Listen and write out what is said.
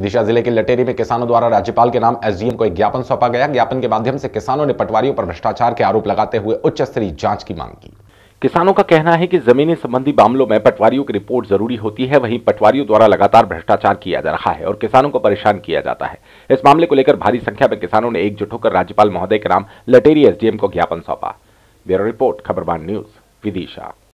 विदिशा जिले के लटेरी में किसानों द्वारा राज्यपाल के नाम एसडीएम को एक ज्ञापन सौंपा गया ज्ञापन के माध्यम से किसानों ने पटवारियों पर भ्रष्टाचार के आरोप लगाते हुए उच्च स्तरीय जांच की मांग की किसानों का कहना है कि जमीनी संबंधी मामलों में पटवारियों की रिपोर्ट जरूरी होती है वहीं पटवारियों द्वारा लगातार भ्रष्टाचार किया जा रहा है और किसानों को परेशान किया जाता है इस मामले को लेकर भारी संख्या में किसानों ने एकजुट होकर राज्यपाल महोदय के नाम लटेरी एसडीएम को ज्ञापन सौंपा bureau report Khabarban news Vidisha